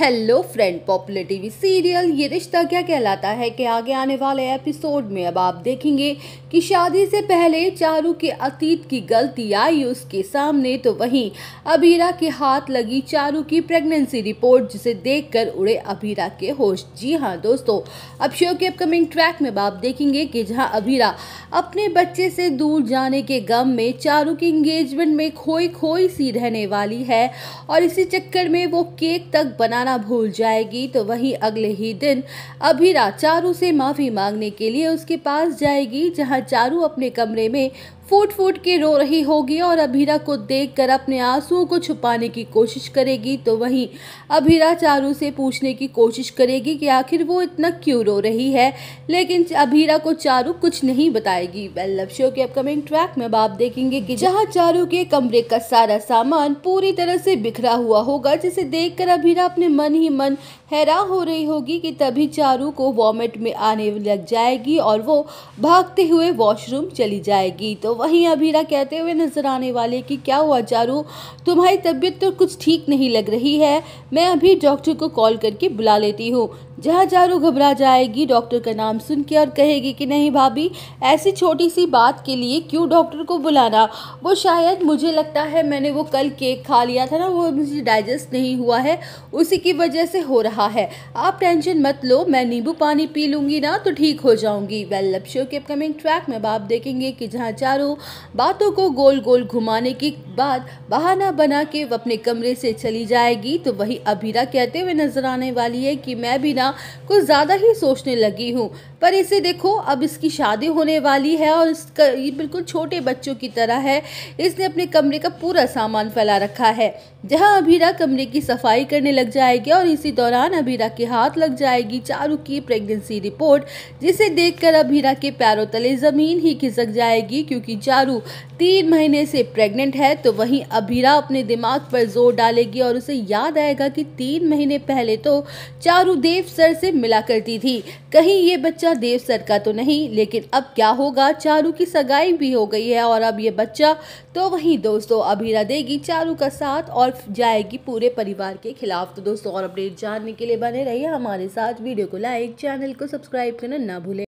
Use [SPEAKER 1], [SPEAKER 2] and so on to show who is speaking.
[SPEAKER 1] hello friend popular TV serial Yeh Rishta क्या कहलाता है कि आगे आने वाले एपिसोड में अब आप देखेंगे कि शादी से पहले चारू के अतीत की गलती आई उसके सामने तो वहीं अबीरा के हाथ लगी चारू की प्रेगनेंसी रिपोर्ट जिसे देखकर उड़े अबीरा के होश जी हाँ दोस्तों अब शो के अपकमिंग ट्रैक में आप देखेंगे कि जहाँ अबीरा अपने बच्चे से दूर जाने के गम में चारू की इंगेजमेंट में खोई खोई सी रहने वाली है और इसी चक्कर में वो केक तक बना बताना भूल जाएगी तो वहीं अगले ही दिन अभिरा चारू से माफ़ी मांगने के लिए उसके पास जाएगी जहां चारू अपने कमरे में फूट फूट के रो रही होगी और अभीरा को देखकर अपने आंसुओं को छुपाने की कोशिश करेगी तो वहीं अभीरा चारू से पूछने की कोशिश करेगी कि आखिर वो इतना क्यों रो रही है लेकिन अभीरा को चारू कुछ नहीं बताएगी वेल लव शो के अपकमिंग ट्रैक में अब आप देखेंगे कि जहाँ चारू के कमरे का सारा सामान पूरी तरह से बिखरा हुआ होगा जिसे देख अभीरा अपने मन ही मन हैरान हो रही होगी कि तभी चारू को वॉमिट में आने लग जाएगी और वो भागते हुए वॉशरूम चली जाएगी तो वहीं अभीरा कहते हुए नजर आने वाले कि क्या हुआ चारू तुम्हारी तबीयत तो कुछ ठीक नहीं लग रही है मैं अभी डॉक्टर को कॉल करके बुला लेती हूँ जहाँ चारू घबरा जाएगी डॉक्टर का नाम सुन के और कहेगी कि नहीं भाभी ऐसी छोटी सी बात के लिए क्यों डॉक्टर को बुलाना वो शायद मुझे लगता है मैंने वो कल केक खा लिया था ना वो मुझे डाइजेस्ट नहीं हुआ है उसी की वजह से हो रहा है आप टेंशन मत लो मैं नींबू पानी पी लूँगी ना तो ठीक हो जाऊँगी वेल लब शो के अपकमिंग ट्रैक में आप देखेंगे कि जहाँ चारों बातों को गोल गोल घुमाने के बाद बहाना बना के अपने कमरे से चली जाएगी तो वही अभीरा कहते हुए नजर आने वाली है कि मैं भी ना बिना कुछ ज़्यादा ही सोचने लगी हूँ पर इसे देखो अब इसकी शादी होने वाली है और इसका ये बिल्कुल छोटे बच्चों की तरह है इसने अपने कमरे का पूरा सामान फैला रखा है जहाँ अभीरा कमरे की सफाई करने लग जाएगी और इसी दौरान अभीरा के हाथ लग जाएगी चारू की प्रेगनेंसी रिपोर्ट जिसे देखकर अभीरा के पैरों तले ज़मीन ही खिसक जाएगी क्योंकि चारू तीन महीने से प्रेग्नेंट है तो वहीं अभीरा अपने दिमाग पर जोर डालेगी और उसे याद आएगा कि तीन महीने पहले तो चारू देव सर से मिला करती थी कहीं ये बच्चा देव सर का तो नहीं लेकिन अब क्या होगा चारू की सगाई भी हो गई है और अब ये बच्चा तो वहीं दोस्तों अभीरा देगी चारू का साथ और जाएगी पूरे परिवार के खिलाफ तो दोस्तों और अपडेट जानने के लिए बने रहिए हमारे साथ वीडियो को लाइक चैनल को सब्सक्राइब करना ना भूलें